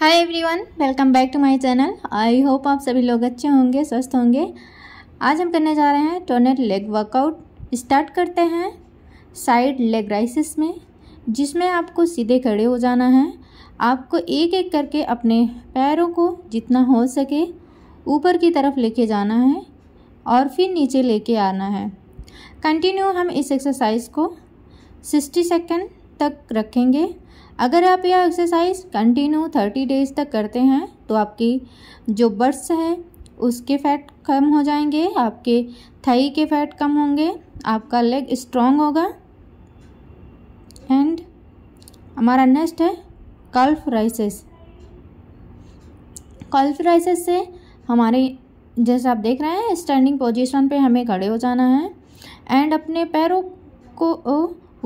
hi everyone welcome back to my channel I hope आप सभी लोग अच्छे होंगे स्वस्थ होंगे आज हम करने जा रहे हैं टोनेट लेग वर्कआउट स्टार्ट करते हैं साइड लेग राइसिस में जिसमें आपको सीधे खड़े हो जाना है आपको एक एक करके अपने पैरों को जितना हो सके ऊपर की तरफ लेके जाना है और फिर नीचे लेके आना है कंटिन्यू हम इस एक्सरसाइज को सिक्सटी सेकेंड तक रखेंगे अगर आप यह एक्सरसाइज कंटिन्यू थर्टी डेज तक करते हैं तो आपकी जो बर्ड्स है उसके फैट कम हो जाएंगे आपके थई के फैट कम होंगे आपका लेग स्ट्रॉन्ग होगा एंड हमारा नेक्स्ट है कल्फ राइसेस कल्फ राइसेस से हमारे जैसे आप देख रहे हैं स्टैंडिंग पोजीशन पे हमें खड़े हो जाना है एंड अपने पैरों को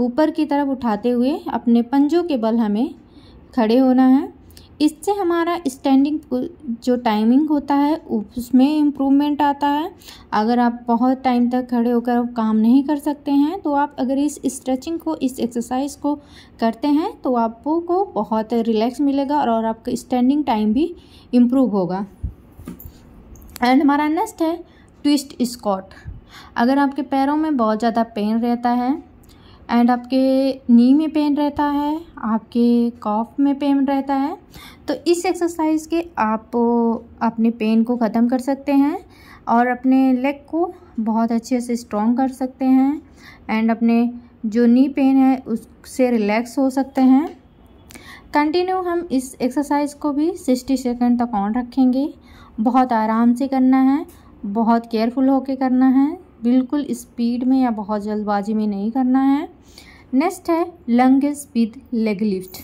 ऊपर की तरफ उठाते हुए अपने पंजों के बल हमें खड़े होना है इससे हमारा स्टैंडिंग जो टाइमिंग होता है उसमें इम्प्रूवमेंट आता है अगर आप बहुत टाइम तक खड़े होकर काम नहीं कर सकते हैं तो आप अगर इस स्ट्रेचिंग को इस एक्सरसाइज को करते हैं तो आपको बहुत रिलैक्स मिलेगा और, और आपका स्टैंडिंग टाइम भी इम्प्रूव होगा एंड हमारा नेक्स्ट है ट्विस्ट स्कॉट अगर आपके पैरों में बहुत ज़्यादा पेन रहता है एंड आपके नी में पेन रहता है आपके कॉफ में पेन रहता है तो इस एक्सरसाइज के आप अपने पेन को ख़त्म कर सकते हैं और अपने लेग को बहुत अच्छे से स्ट्रॉन्ग कर सकते हैं एंड अपने जो नी पेन है उससे रिलैक्स हो सकते हैं कंटिन्यू हम इस एक्सरसाइज को भी सिक्सटी सेकेंड तक ऑन रखेंगे बहुत आराम से करना है बहुत केयरफुल होके करना है बिल्कुल स्पीड में या बहुत जल्दबाजी में नहीं करना है नेक्स्ट है लंगेज विद लेग लिफ्ट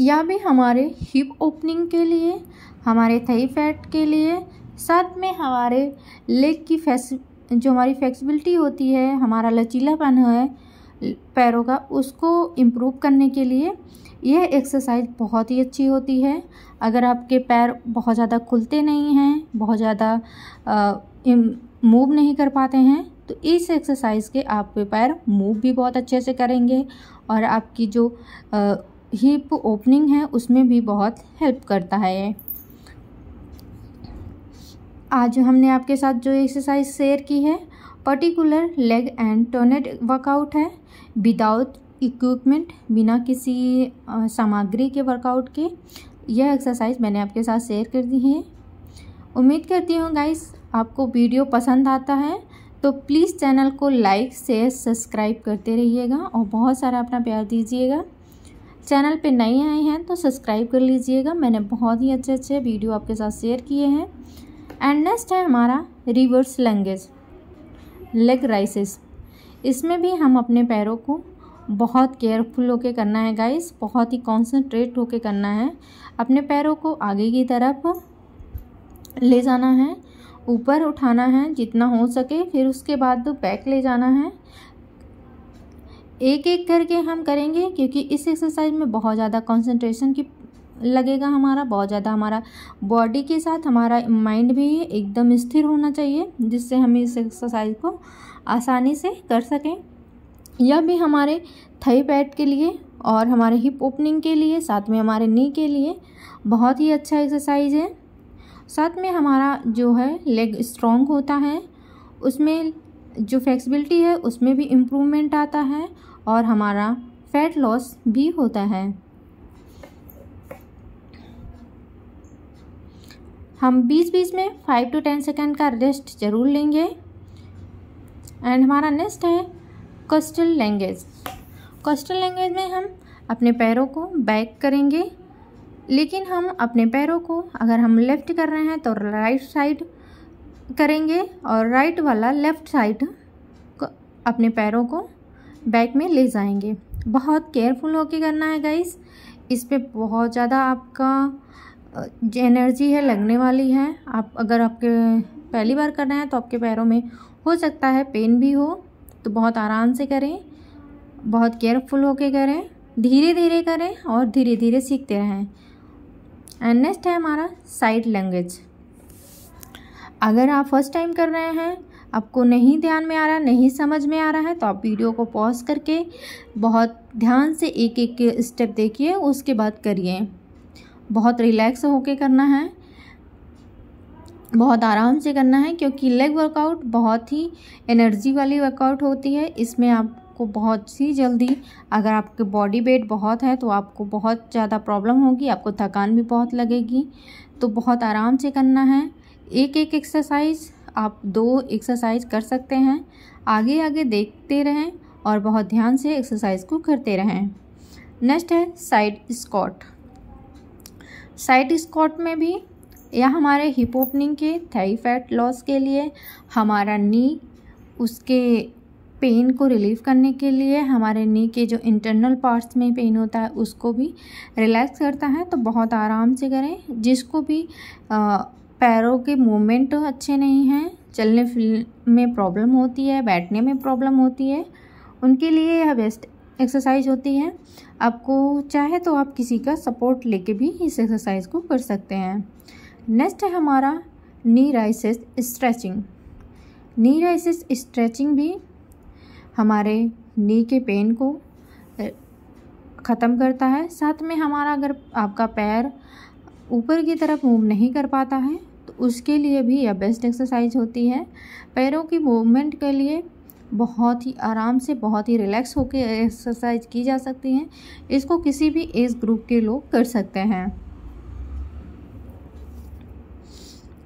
या भी हमारे हिप ओपनिंग के लिए हमारे थई फैट के लिए साथ में हमारे लेग की फैस जो हमारी फ्लेक्सिबिलिटी होती है हमारा लचीलापन है पैरों का उसको इम्प्रूव करने के लिए यह एक्सरसाइज बहुत ही अच्छी होती है अगर आपके पैर बहुत ज़्यादा खुलते नहीं हैं बहुत ज़्यादा मूव नहीं कर पाते हैं तो इस एक्सरसाइज के आपके पैर मूव भी बहुत अच्छे से करेंगे और आपकी जो हिप ओपनिंग है उसमें भी बहुत हेल्प करता है आज हमने आपके साथ जो एक्सरसाइज शेयर की है particular leg and toned workout है विदाउट इक्विपमेंट बिना किसी सामग्री के वर्कआउट के यह एक्सरसाइज मैंने आपके साथ शेयर कर दी है उम्मीद करती हूँ गाइस आपको वीडियो पसंद आता है तो प्लीज़ चैनल को लाइक शेयर सब्सक्राइब करते रहिएगा और बहुत सारा अपना प्यार दीजिएगा चैनल पे नए आए हैं तो सब्सक्राइब कर लीजिएगा मैंने बहुत ही अच्छे अच्छे वीडियो आपके साथ शेयर किए हैं एंड नेक्स्ट है हमारा रिवर्स लैंग्वेज लेग राइसिस इसमें भी हम अपने पैरों को बहुत केयरफुल होके करना है गाइस बहुत ही कॉन्सेंट्रेट होके करना है अपने पैरों को आगे की तरफ ले जाना है ऊपर उठाना है जितना हो सके फिर उसके बाद बैक ले जाना है एक एक करके हम करेंगे क्योंकि इस एक्सरसाइज में बहुत ज़्यादा कंसंट्रेशन की लगेगा हमारा बहुत ज़्यादा हमारा बॉडी के साथ हमारा माइंड भी एकदम स्थिर होना चाहिए जिससे हम इस एक्सरसाइज को आसानी से कर सकें यह भी हमारे थई पैड के लिए और हमारे हिप ओपनिंग के लिए साथ में हमारे नी के लिए बहुत ही अच्छा एक्सरसाइज है साथ में हमारा जो है लेग स्ट्रॉन्ग होता है उसमें जो फ्लेक्सिबिलिटी है उसमें भी इम्प्रूवमेंट आता है और हमारा फैट लॉस भी होता है हम बीच बीच में फाइव टू टेन सेकेंड का रेस्ट ज़रूर लेंगे एंड हमारा नेक्स्ट है कोस्टल लैंग्वेज कोस्टल लैंग्वेज में हम अपने पैरों को बैक करेंगे लेकिन हम अपने पैरों को अगर हम लेफ़्ट कर रहे हैं तो राइट साइड करेंगे और राइट वाला लेफ़्ट साइड अपने पैरों को बैक में ले जाएंगे बहुत केयरफुल होके करना है गाइस इस पर बहुत ज़्यादा आपका एनर्जी है लगने वाली है आप अगर आपके पहली बार कर रहे हैं तो आपके पैरों में हो सकता है पेन भी हो तो बहुत आराम से करें बहुत केयरफुल होके करें धीरे धीरे करें और धीरे धीरे सीखते रहें एंड नेक्स्ट है हमारा साइड लैंग्वेज अगर आप फर्स्ट टाइम कर रहे हैं आपको नहीं ध्यान में आ रहा नहीं समझ में आ रहा है तो आप वीडियो को पॉज करके बहुत ध्यान से एक एक स्टेप देखिए उसके बाद करिए बहुत रिलैक्स होके करना है बहुत आराम से करना है क्योंकि लेग वर्कआउट बहुत ही एनर्जी वाली वर्कआउट होती है इसमें आपको बहुत सी जल्दी अगर आपके बॉडी वेट बहुत है तो आपको बहुत ज़्यादा प्रॉब्लम होगी आपको थकान भी बहुत लगेगी तो बहुत आराम से करना है एक एक एक्सरसाइज आप दो एक्सरसाइज कर सकते हैं आगे आगे देखते रहें और बहुत ध्यान से एक्सरसाइज को करते रहें नेक्स्ट है साइड स्कॉट साइट स्कॉट में भी या हमारे हिप ओपनिंग के थाई फैट लॉस के लिए हमारा नी उसके पेन को रिलीव करने के लिए हमारे नी के जो इंटरनल पार्ट्स में पेन होता है उसको भी रिलैक्स करता है तो बहुत आराम से करें जिसको भी आ, पैरों के मूवमेंट अच्छे नहीं हैं चलने फिर में प्रॉब्लम होती है बैठने में प्रॉब्लम होती है उनके लिए यह बेस्ट एक्सरसाइज होती है आपको चाहे तो आप किसी का सपोर्ट लेके भी इस एक्सरसाइज को कर सकते हैं नेक्स्ट है हमारा knee raises stretching knee raises stretching भी हमारे नी के पेन को ख़त्म करता है साथ में हमारा अगर आपका पैर ऊपर की तरफ मूव नहीं कर पाता है तो उसके लिए भी यह बेस्ट एक्सरसाइज होती है पैरों की मूवमेंट के लिए बहुत ही आराम से बहुत ही रिलैक्स होकर एक्सरसाइज की जा सकती है इसको किसी भी एज ग्रुप के लोग कर सकते हैं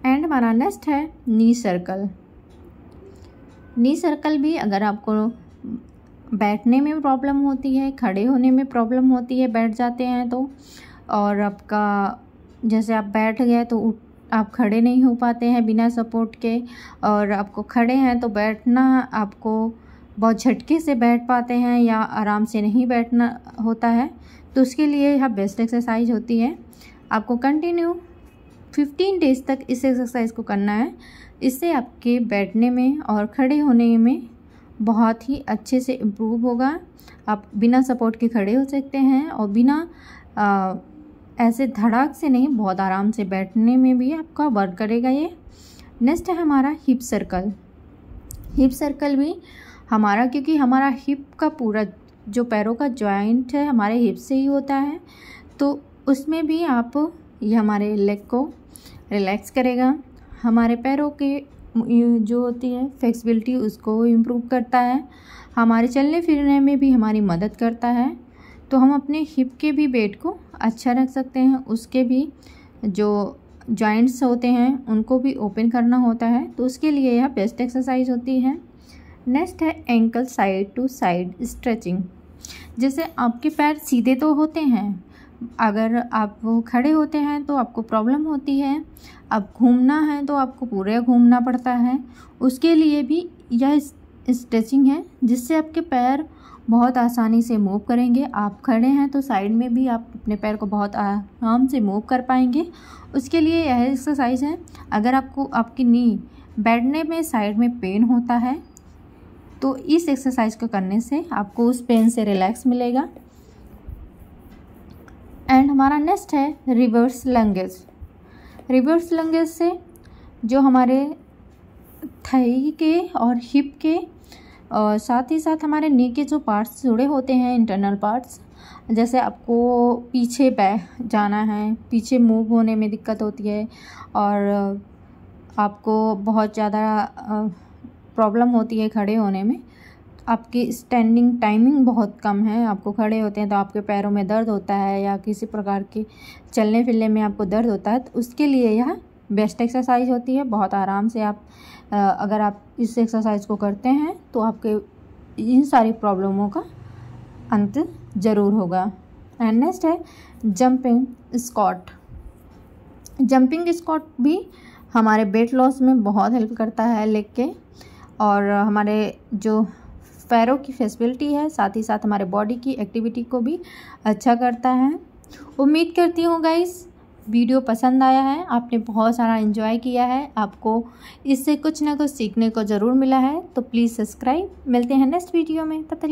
एंड हमारा नेक्स्ट है नी सर्कल नी सर्कल भी अगर आपको बैठने में प्रॉब्लम होती है खड़े होने में प्रॉब्लम होती है बैठ जाते हैं तो और आपका जैसे आप बैठ गए तो उठ आप खड़े नहीं हो पाते हैं बिना सपोर्ट के और आपको खड़े हैं तो बैठना आपको बहुत झटके से बैठ पाते हैं या आराम से नहीं बैठना होता है तो उसके लिए यह बेस्ट एक्सरसाइज होती है आपको कंटिन्यू 15 डेज तक इस एक्सरसाइज को करना है इससे आपके बैठने में और खड़े होने में बहुत ही अच्छे से इम्प्रूव होगा आप बिना सपोर्ट के खड़े हो सकते हैं और बिना ऐसे धड़ाक से नहीं बहुत आराम से बैठने में भी आपका वर्क करेगा ये नेक्स्ट है हमारा हिप सर्कल हिप सर्कल भी हमारा क्योंकि हमारा हिप का पूरा जो पैरों का जॉइंट है हमारे हिप से ही होता है तो उसमें भी आप ये हमारे लेग को रिलैक्स करेगा हमारे पैरों के जो होती है फ्लेक्सिबिलिटी उसको इम्प्रूव करता है हमारे चलने फिरने में भी हमारी मदद करता है तो हम अपने हिप के भी वेट को अच्छा रख सकते हैं उसके भी जो जॉइंट्स होते हैं उनको भी ओपन करना होता है तो उसके लिए यह बेस्ट एक्सरसाइज होती है नेक्स्ट है ankle side to side stretching जैसे आपके पैर सीधे तो होते हैं अगर आप खड़े होते हैं तो आपको प्रॉब्लम होती है अब घूमना है तो आपको पूरे घूमना पड़ता है उसके लिए भी यह स्ट्रेचिंग है जिससे आपके पैर बहुत आसानी से मूव करेंगे आप खड़े हैं तो साइड में भी आप अपने पैर को बहुत आराम से मूव कर पाएंगे उसके लिए यह एक्सरसाइज है अगर आपको आपकी नी बैठने में साइड में पेन होता है तो इस एक्सरसाइज को करने से आपको उस पेन से रिलैक्स मिलेगा एंड हमारा नेक्स्ट है रिवर्स लंगेज रिवर्स लंगेज से जो हमारे थई के और हिप के और साथ ही साथ हमारे नेक के जो पार्ट्स जुड़े होते हैं इंटरनल पार्ट्स जैसे आपको पीछे बै जाना है पीछे मूव होने में दिक्कत होती है और आपको बहुत ज़्यादा प्रॉब्लम होती है खड़े होने में आपकी स्टैंडिंग टाइमिंग बहुत कम है आपको खड़े होते हैं तो आपके पैरों में दर्द होता है या किसी प्रकार के चलने फिरने में आपको दर्द होता है तो उसके लिए यह बेस्ट एक्सरसाइज होती है बहुत आराम से आप अगर आप इस एक्सरसाइज को करते हैं तो आपके इन सारी प्रॉब्लमों का अंत ज़रूर होगा एंड नेक्स्ट है जंपिंग स्कॉट जंपिंग स्कॉट भी हमारे वेट लॉस में बहुत हेल्प करता है लेग के और हमारे जो पैरों की फैसिलिटी है साथ ही साथ हमारे बॉडी की एक्टिविटी को भी अच्छा करता है उम्मीद करती हूँ गाइस वीडियो पसंद आया है आपने बहुत सारा इन्जॉय किया है आपको इससे कुछ ना कुछ सीखने को ज़रूर मिला है तो प्लीज़ सब्सक्राइब मिलते हैं नेक्स्ट वीडियो में तब तक